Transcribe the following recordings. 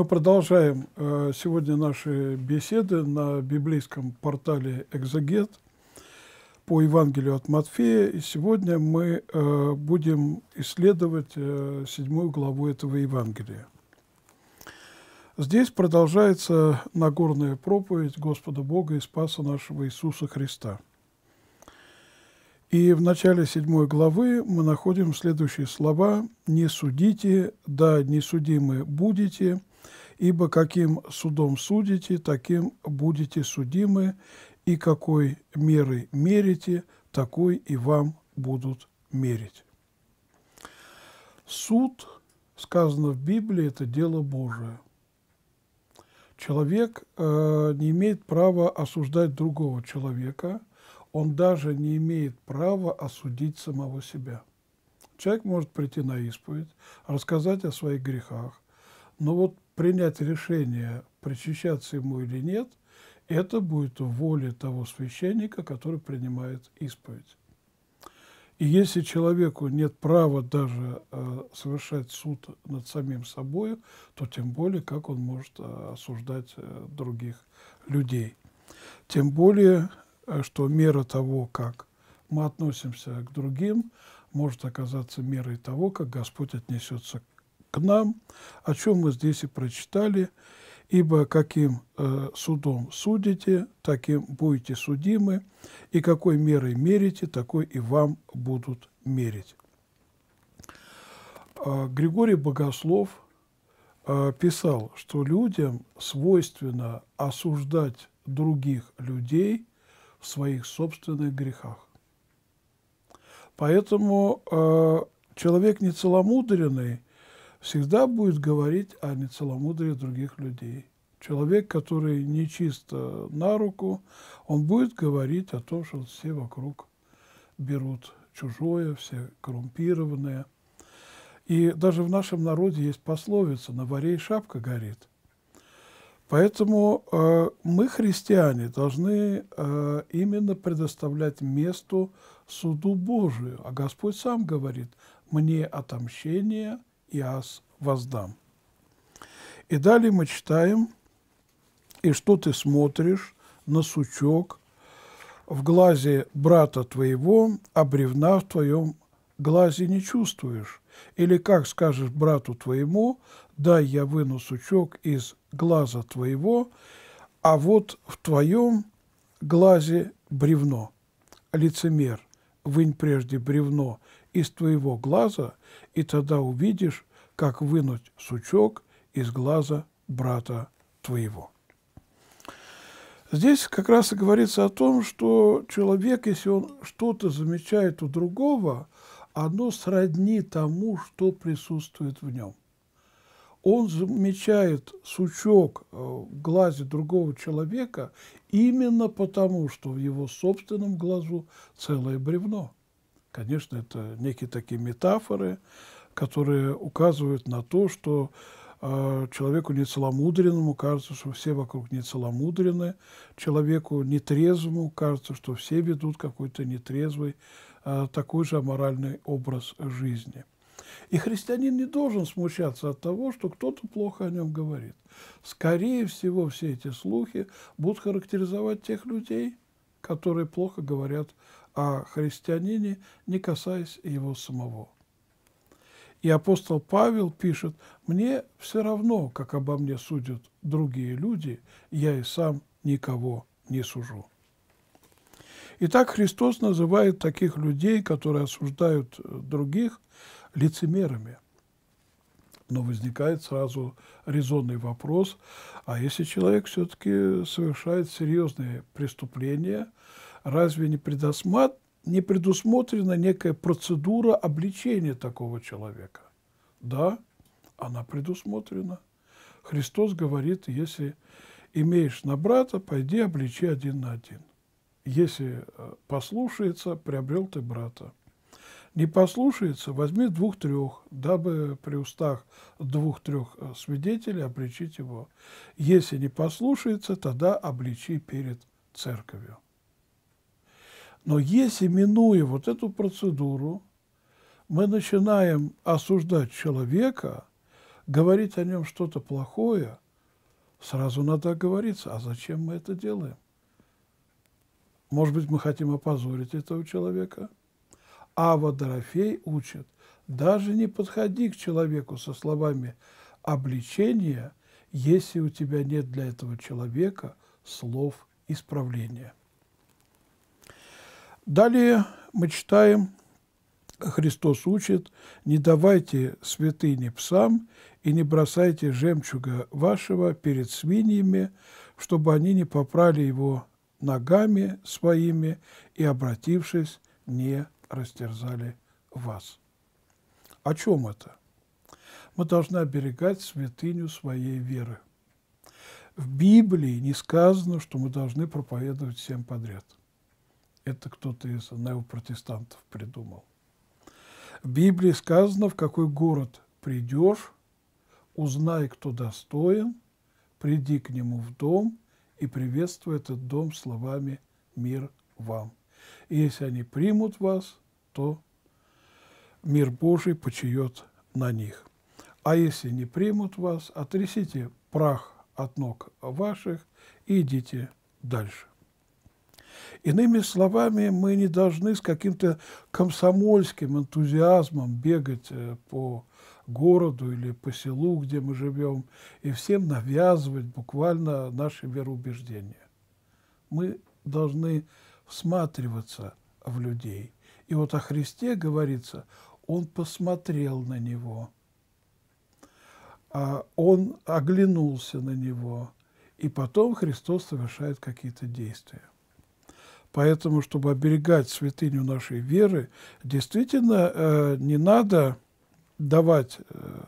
Мы продолжаем э, сегодня наши беседы на библейском портале «Экзогет» по Евангелию от Матфея. И сегодня мы э, будем исследовать э, седьмую главу этого Евангелия. Здесь продолжается Нагорная проповедь Господа Бога и Спаса нашего Иисуса Христа. И в начале седьмой главы мы находим следующие слова «Не судите, да не судимы будете» ибо каким судом судите, таким будете судимы, и какой мерой мерите, такой и вам будут мерить. Суд, сказано в Библии, это дело Божие. Человек э, не имеет права осуждать другого человека, он даже не имеет права осудить самого себя. Человек может прийти на исповедь, рассказать о своих грехах, но вот принять решение, причащаться ему или нет, это будет в того священника, который принимает исповедь. И если человеку нет права даже э, совершать суд над самим собой, то тем более, как он может э, осуждать э, других людей. Тем более, э, что мера того, как мы относимся к другим, может оказаться мерой того, как Господь отнесется к нам, о чем мы здесь и прочитали, ибо каким э, судом судите, таким будете судимы, и какой мерой мерите, такой и вам будут мерить. Э, Григорий Богослов э, писал, что людям свойственно осуждать других людей в своих собственных грехах. Поэтому э, человек нецеломудренный – всегда будет говорить о нецеломудрии других людей. Человек, который нечисто на руку, он будет говорить о том, что все вокруг берут чужое, все коррумпированные. И даже в нашем народе есть пословица «на варе и шапка горит». Поэтому э, мы, христиане, должны э, именно предоставлять место суду Божию. А Господь сам говорит «мне отомщение – и воздам». И далее мы читаем, «И что ты смотришь на сучок в глазе брата твоего, а бревна в твоем глазе не чувствуешь? Или как скажешь брату твоему, дай я выну сучок из глаза твоего, а вот в твоем глазе бревно. Лицемер, вынь прежде бревно из твоего глаза, и тогда увидишь, как вынуть сучок из глаза брата твоего. Здесь как раз и говорится о том, что человек, если он что-то замечает у другого, оно сродни тому, что присутствует в нем. Он замечает сучок э, в глазе другого человека именно потому, что в его собственном глазу целое бревно – Конечно, это некие такие метафоры, которые указывают на то, что э, человеку нецеломудренному кажется, что все вокруг нецеломудрены, человеку нетрезвому кажется, что все ведут какой-то нетрезвый, э, такой же аморальный образ жизни. И христианин не должен смущаться от того, что кто-то плохо о нем говорит. Скорее всего, все эти слухи будут характеризовать тех людей, которые плохо говорят о христианине, не касаясь его самого. И апостол Павел пишет, «Мне все равно, как обо мне судят другие люди, я и сам никого не сужу». Итак, Христос называет таких людей, которые осуждают э, других, лицемерами. Но возникает сразу резонный вопрос, а если человек все-таки совершает серьезные преступления – разве не, предусмат... не предусмотрена некая процедура обличения такого человека? Да, она предусмотрена. Христос говорит, если имеешь на брата, пойди обличи один на один. Если э, послушается, приобрел ты брата. Не послушается, возьми двух-трех, дабы при устах двух-трех э, свидетелей обличить его. Если не послушается, тогда обличи перед церковью. Но если, минуя вот эту процедуру, мы начинаем осуждать человека, говорить о нем что-то плохое, сразу надо оговориться, а зачем мы это делаем? Может быть, мы хотим опозорить этого человека? Ава Дорофей учит, даже не подходи к человеку со словами обличения, если у тебя нет для этого человека слов исправления. Далее мы читаем, Христос учит, «Не давайте святыни псам и не бросайте жемчуга вашего перед свиньями, чтобы они не попрали его ногами своими и, обратившись, не растерзали вас». О чем это? Мы должны оберегать святыню своей веры. В Библии не сказано, что мы должны проповедовать всем подряд – это кто-то из неопротестантов придумал. В Библии сказано, в какой город придешь, узнай, кто достоин, приди к нему в дом и приветствуй этот дом словами «Мир вам». И если они примут вас, то мир Божий почает на них. А если не примут вас, отрясите прах от ног ваших и идите дальше. Иными словами, мы не должны с каким-то комсомольским энтузиазмом бегать э, по городу или по селу, где мы живем, и всем навязывать буквально наши вероубеждения. Мы должны всматриваться в людей. И вот о Христе говорится, он посмотрел на него, а он оглянулся на него, и потом Христос совершает какие-то действия. Поэтому, чтобы оберегать святыню нашей веры, действительно э, не надо давать э,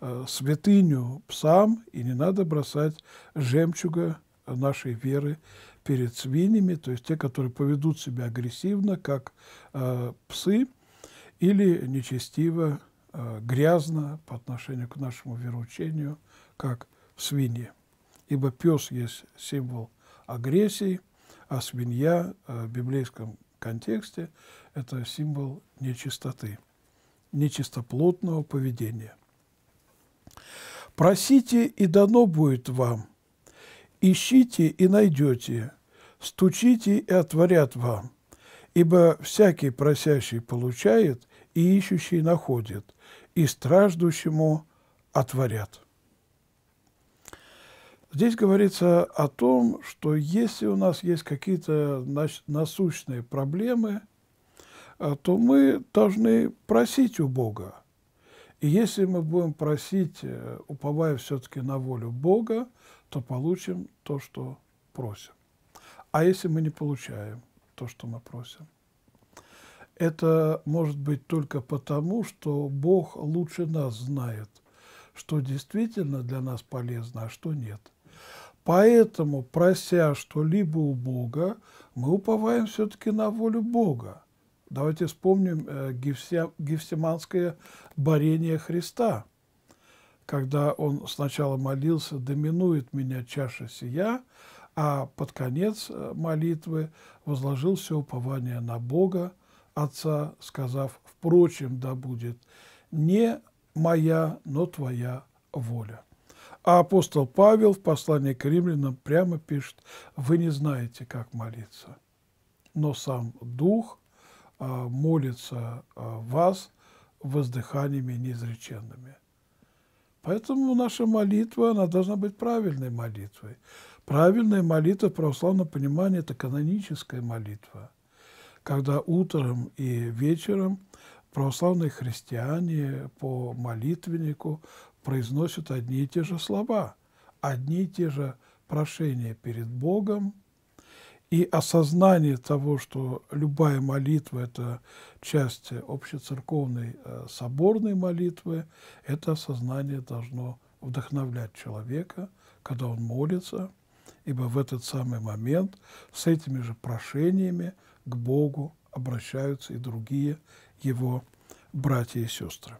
э, святыню псам и не надо бросать жемчуга нашей веры перед свиньями, то есть те, которые поведут себя агрессивно, как псы, или нечестиво, грязно по отношению к нашему вероучению, как свиньи. Ибо пес есть символ агрессии – а свинья э, в библейском контексте – это символ нечистоты, нечистоплотного поведения. «Просите, и дано будет вам, ищите, и найдете, стучите, и отворят вам, ибо всякий просящий получает, и ищущий находит, и страждущему отворят». Здесь говорится о том, что если у нас есть какие-то насущные проблемы, э, то мы должны просить у Бога. И если мы будем просить, э, уповая все-таки на волю Бога, то получим то, что просим. А если мы не получаем то, что мы просим? Это может быть только потому, что Бог лучше нас знает, что действительно для нас полезно, а что нет – Поэтому, прося что-либо у Бога, мы уповаем все-таки на волю Бога. Давайте вспомним э, гефсиманское борение Христа, когда он сначала молился «Доминует меня чаша сия», а под конец э, молитвы возложил все упование на Бога, Отца, сказав «Впрочем, да будет не моя, но твоя воля». А апостол Павел в послании к римлянам прямо пишет, вы не знаете, как молиться, но сам Дух а, молится а, вас воздыханиями неизреченными. Поэтому наша молитва, она должна быть правильной молитвой. Правильная молитва в православном понимании – это каноническая молитва, когда утром и вечером православные христиане по молитвеннику произносят одни и те же слова, одни и те же прошения перед Богом, и осознание того, что любая молитва – это часть общецерковной э, соборной молитвы, это осознание должно вдохновлять человека, когда он молится, ибо в этот самый момент с этими же прошениями к Богу обращаются и другие его братья и сестры.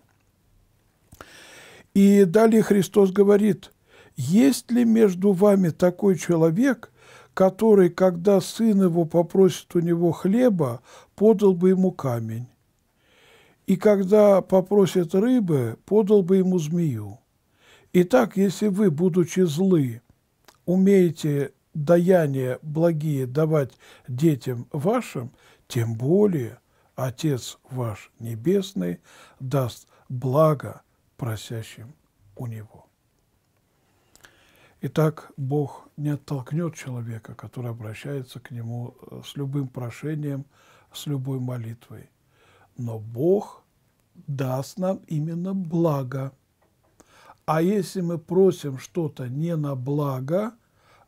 И далее Христос говорит, «Есть ли между вами такой человек, который, когда сын его попросит у него хлеба, подал бы ему камень, и когда попросит рыбы, подал бы ему змею? Итак, если вы, будучи злы, умеете даяние благие давать детям вашим, тем более Отец ваш Небесный даст благо – просящим у Него. Итак, Бог не оттолкнет человека, который обращается к Нему э, с любым прошением, с любой молитвой. Но Бог даст нам именно благо. А если мы просим что-то не на благо,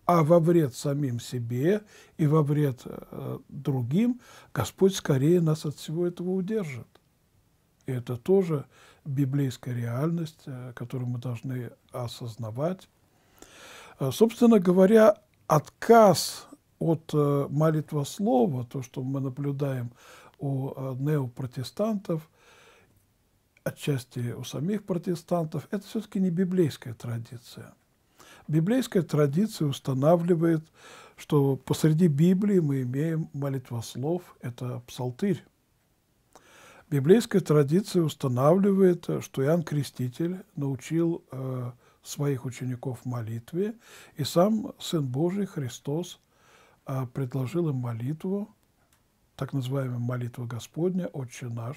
а во вред самим себе и во вред э, другим, Господь скорее нас от всего этого удержит. И это тоже библейская реальность, э, которую мы должны осознавать. Э, собственно говоря, отказ от э, молитва слова, то, что мы наблюдаем у неопротестантов, отчасти у самих протестантов, это все-таки не библейская традиция. Библейская традиция устанавливает, что посреди Библии мы имеем молитва слов, это псалтырь. Библейская традиция устанавливает, э, что Иоанн Креститель научил э, своих учеников молитве, и сам Сын Божий Христос э, предложил им молитву, так называемую молитву Господня, «Отче наш».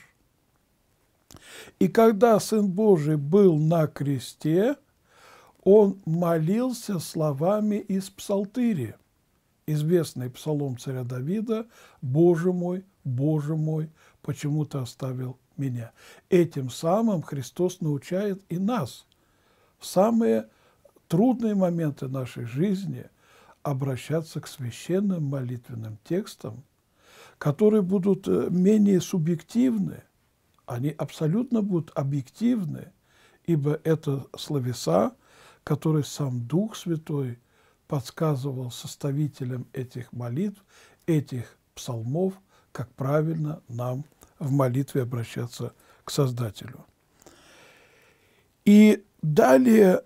И когда Сын Божий был на кресте, он молился словами из Псалтыри, известный псалом царя Давида «Боже мой, Боже мой, почему ты оставил меня. Этим самым Христос научает и нас в самые трудные моменты нашей жизни обращаться к священным молитвенным текстам, которые будут э, менее субъективны, они абсолютно будут объективны, ибо это словеса, которые сам Дух Святой подсказывал составителям этих молитв, этих псалмов, как правильно нам в молитве обращаться к Создателю. И далее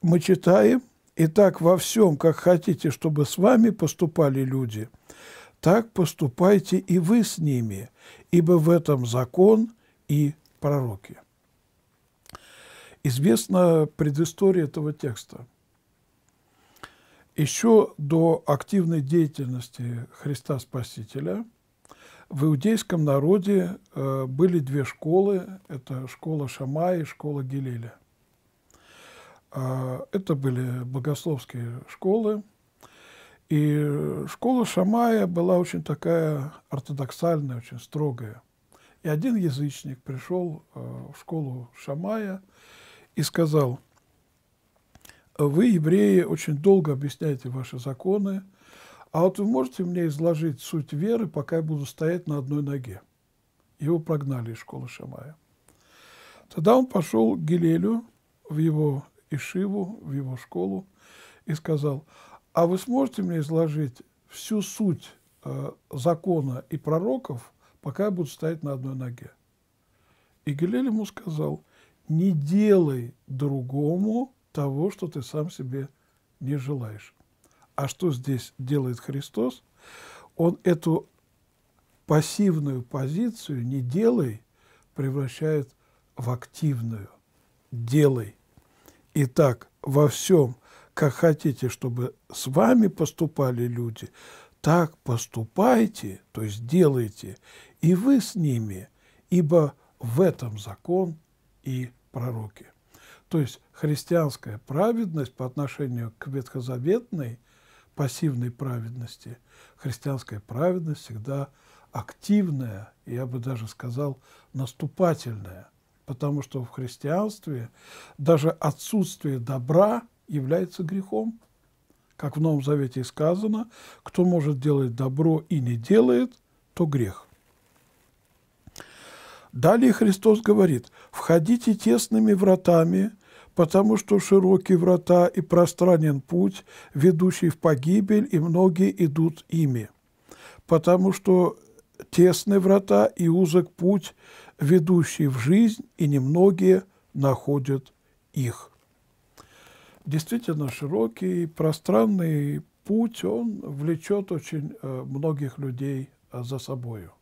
мы читаем, «Итак, во всем, как хотите, чтобы с вами поступали люди, так поступайте и вы с ними, ибо в этом закон и пророки». Известна предыстория этого текста. Еще до активной деятельности Христа Спасителя – в иудейском народе э, были две школы. Это школа Шамая и школа Гелеля. Э, это были богословские школы. И школа Шамая была очень такая ортодоксальная, очень строгая. И один язычник пришел э, в школу Шамая и сказал, вы, евреи, очень долго объясняете ваши законы, а вот вы можете мне изложить суть веры, пока я буду стоять на одной ноге? Его прогнали из школы Шамая. Тогда он пошел к Гилелю в его Ишиву, в его школу, и сказал, а вы сможете мне изложить всю суть э, закона и пророков, пока я буду стоять на одной ноге? И Гилель ему сказал, не делай другому того, что ты сам себе не желаешь. А что здесь делает Христос? Он эту пассивную позицию «не делай» превращает в активную «делай». Итак, во всем, как хотите, чтобы с вами поступали люди, так поступайте, то есть делайте, и вы с ними, ибо в этом закон и пророки. То есть христианская праведность по отношению к ветхозаветной – пассивной праведности. Христианская праведность всегда активная, я бы даже сказал, наступательная, потому что в христианстве даже отсутствие добра является грехом. Как в Новом Завете сказано, кто может делать добро и не делает, то грех. Далее Христос говорит, «Входите тесными вратами, потому что широкие врата и пространен путь, ведущий в погибель, и многие идут ими, потому что тесны врата и узок путь, ведущий в жизнь, и немногие находят их. Действительно, широкий пространный путь, он влечет очень э, многих людей э, за собою.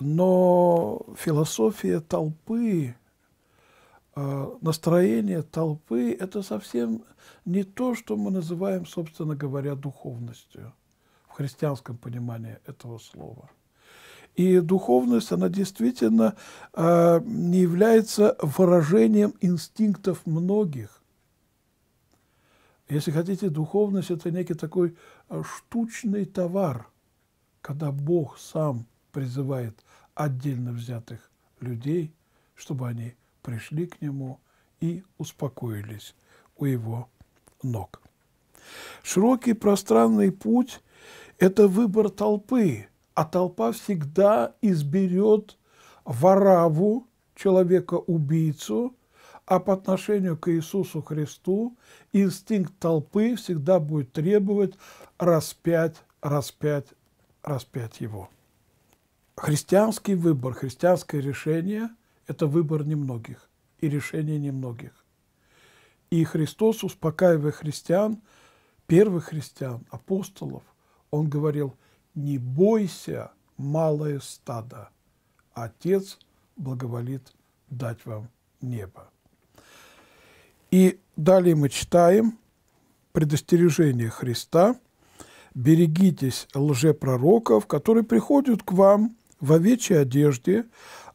Но философия толпы а, настроение толпы – это совсем не то, что мы называем, собственно говоря, духовностью в христианском понимании этого слова. И духовность, она действительно э, не является выражением инстинктов многих. Если хотите, духовность – это некий такой а, штучный товар, когда Бог сам призывает отдельно взятых людей, чтобы они – пришли к нему и успокоились у его ног. Широкий пространный путь – это выбор толпы, а толпа всегда изберет вораву, человека-убийцу, а по отношению к Иисусу Христу инстинкт толпы всегда будет требовать распять, распять, распять его. Христианский выбор, христианское решение – это выбор немногих и решение немногих. И Христос, успокаивая христиан, первых христиан, апостолов, он говорил, не бойся, малое стадо, Отец благоволит дать вам небо. И далее мы читаем предостережение Христа. «Берегитесь лжепророков, которые приходят к вам в овечьей одежде,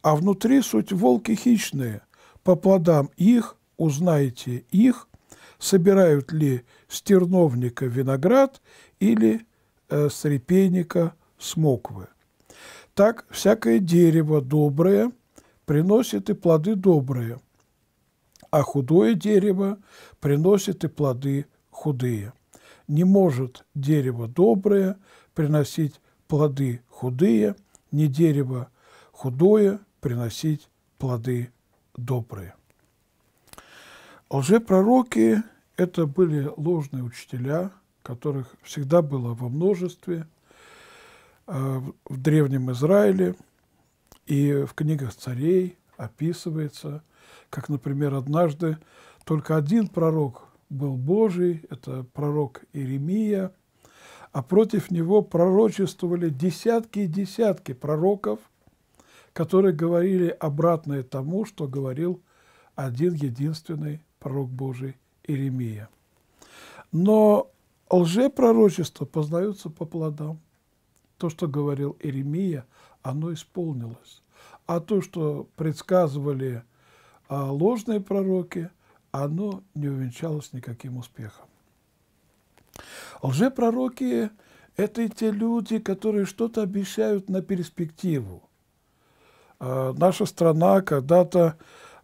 а внутри суть волки хищные. По плодам их узнаете их, собирают ли с терновника виноград или э, с репейника смоквы. Так всякое дерево доброе приносит и плоды добрые, а худое дерево приносит и плоды худые. Не может дерево доброе приносить плоды худые, не дерево худое приносить плоды добрые. Лжепророки – это были ложные учителя, которых всегда было во множестве э, в Древнем Израиле и в книгах царей описывается, как, например, однажды только один пророк был Божий, это пророк Иеремия, а против него пророчествовали десятки и десятки пророков – которые говорили обратное тому, что говорил один единственный пророк Божий Иеремия. Но лжепророчество познается по плодам. То, что говорил Иеремия, оно исполнилось. А то, что предсказывали а, ложные пророки, оно не увенчалось никаким успехом. Лжепророки – это и те люди, которые что-то обещают на перспективу. А, наша страна когда-то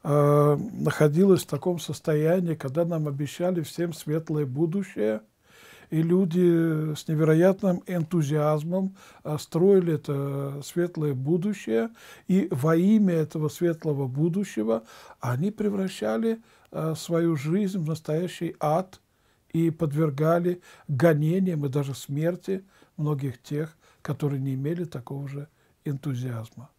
а, находилась в таком состоянии, когда нам обещали всем светлое будущее, и люди с невероятным энтузиазмом а, строили это светлое будущее, и во имя этого светлого будущего они превращали свою жизнь в настоящий ад и подвергали гонениям и даже смерти многих тех, которые не имели такого же энтузиазма.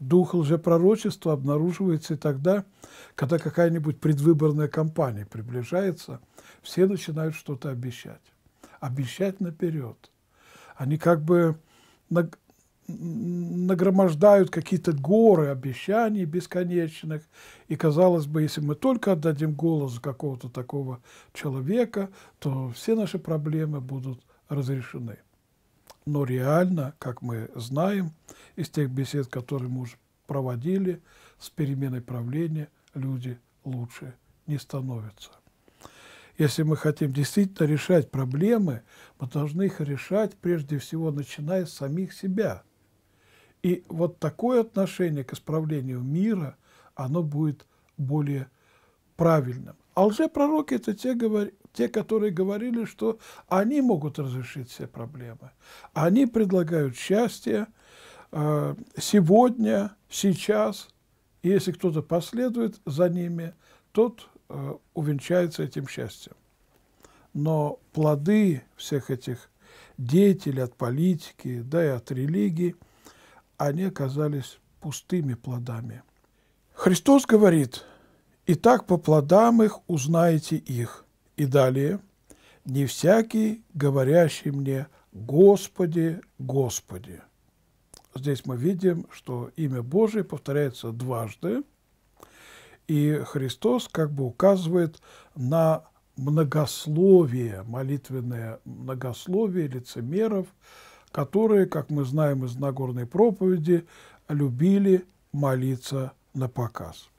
Дух лжепророчества обнаруживается и тогда, когда какая-нибудь предвыборная кампания приближается, все начинают что-то обещать. Обещать наперед. Они как бы нагромождают какие-то горы обещаний бесконечных. И, казалось бы, если мы только отдадим голос какого-то такого человека, то все наши проблемы будут разрешены. Но реально, как мы знаем, из тех бесед, которые мы уже проводили, с переменой правления люди лучше не становятся. Если мы хотим действительно решать проблемы, мы должны их решать прежде всего начиная с самих себя. И вот такое отношение к исправлению мира, оно будет более правильным. А лжепророки – это те, говор те, которые говорили, что они могут разрешить все проблемы. Они предлагают счастье э, сегодня, сейчас. И если кто-то последует за ними, тот э, увенчается этим счастьем. Но плоды всех этих деятелей от политики, да и от религии, они оказались пустыми плодами. Христос говорит, «И так по плодам их узнаете их». И далее. «Не всякий, говорящий мне, Господи, Господи». Здесь мы видим, что имя Божие повторяется дважды, и Христос как бы указывает на многословие, молитвенное многословие лицемеров, которые, как мы знаем из Нагорной проповеди, любили молиться на показ.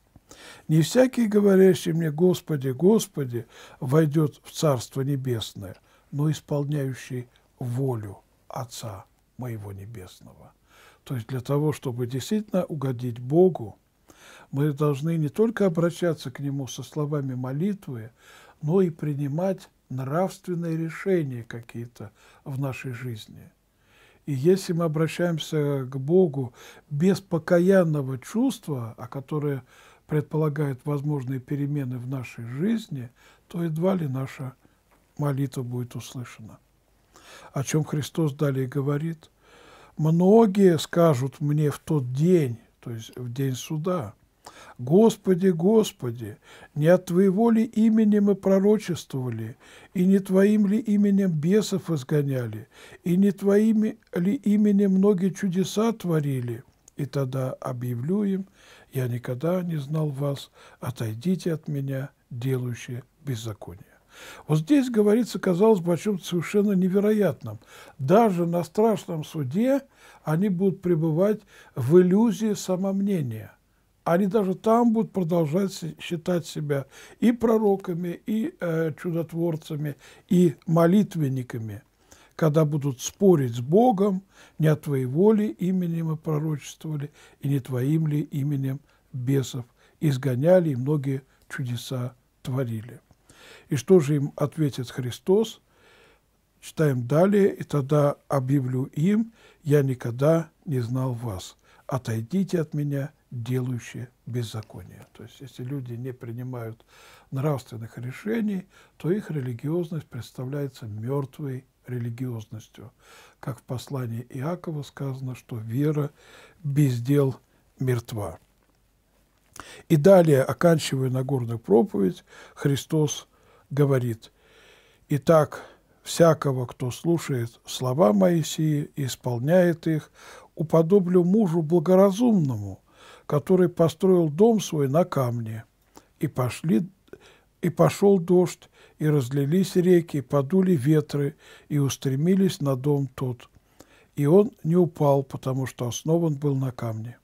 Не всякий, говорящий мне «Господи, Господи», войдет в Царство Небесное, но исполняющий волю Отца моего Небесного. То есть для того, чтобы действительно угодить Богу, мы должны не только обращаться к Нему со словами молитвы, но и принимать нравственные решения какие-то в нашей жизни. И если мы обращаемся к Богу без покаянного чувства, о которое предполагает возможные перемены в нашей жизни, то едва ли наша молитва будет услышана. О чем Христос далее говорит. «Многие скажут мне в тот день, то есть в день суда, «Господи, Господи, не от Твоего ли имени мы пророчествовали, и не Твоим ли именем бесов изгоняли, и не Твоим ли именем многие чудеса творили?» и тогда объявлю им, я никогда не знал вас, отойдите от меня, делающие беззаконие. Вот здесь говорится, казалось бы, о чем-то совершенно невероятном. Даже на страшном суде они будут пребывать в иллюзии самомнения. Они даже там будут продолжать считать себя и пророками, и э, чудотворцами, и молитвенниками – когда будут спорить с Богом, не от твоей воли именем мы пророчествовали, и не твоим ли именем бесов изгоняли, и многие чудеса творили. И что же им ответит Христос? Читаем далее, и тогда объявлю им, я никогда не знал вас. Отойдите от меня, делающие беззаконие. То есть, если люди не принимают нравственных решений, то их религиозность представляется мертвой религиозностью. Как в послании Иакова сказано, что вера без дел мертва. И далее, оканчивая Нагорную проповедь, Христос говорит, «Итак, всякого, кто слушает слова Моисии и исполняет их, уподоблю мужу благоразумному, который построил дом свой на камне, и пошли и пошел дождь, и разлились реки, подули ветры, и устремились на дом тот. И он не упал, потому что основан был на камне.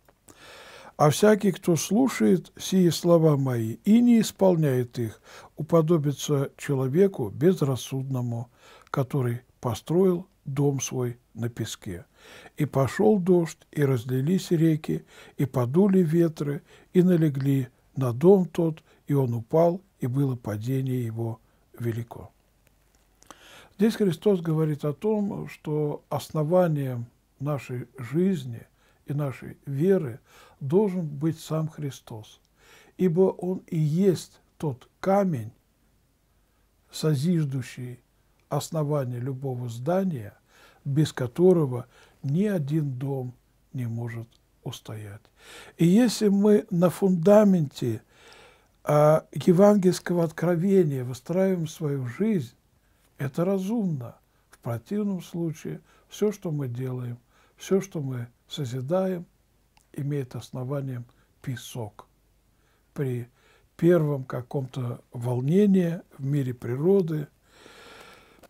А всякий, кто слушает сие слова мои и не исполняет их, уподобится человеку безрассудному, который построил дом свой на песке. И пошел дождь, и разлились реки, и подули ветры, и налегли на дом тот, и он упал, и было падение его велико. Здесь Христос говорит о том, что основанием нашей жизни и нашей веры должен быть сам Христос, ибо Он и есть тот камень, созиждущий основание любого здания, без которого ни один дом не может устоять. И если мы на фундаменте а, евангельского откровения выстраиваем свою жизнь, это разумно. В противном случае все, что мы делаем, все, что мы созидаем, имеет основанием песок. При первом каком-то волнении в мире природы,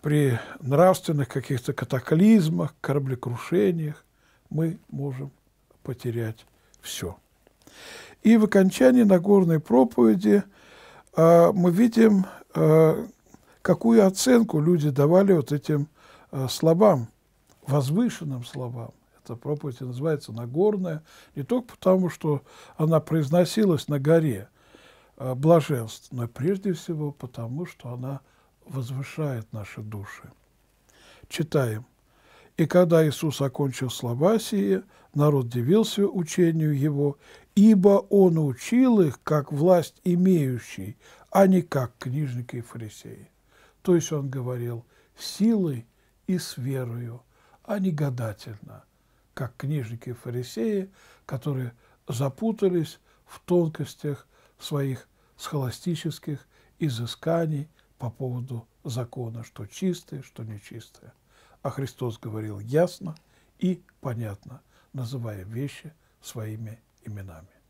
при нравственных каких-то катаклизмах, кораблекрушениях мы можем потерять все. И в окончании Нагорной проповеди э, мы видим, э, какую оценку люди давали вот этим э, словам, возвышенным словам. Эта проповедь называется «Нагорная» не только потому, что она произносилась на горе э, блаженств, но прежде всего потому, что она возвышает наши души. Читаем. И когда Иисус окончил слова сие, народ дивился учению его, ибо он учил их, как власть имеющий, а не как книжники и фарисеи. То есть он говорил силой и с верою, а не гадательно, как книжники и фарисеи, которые запутались в тонкостях своих схоластических изысканий по поводу закона, что чистое, что нечистое а Христос говорил ясно и понятно, называя вещи своими именами.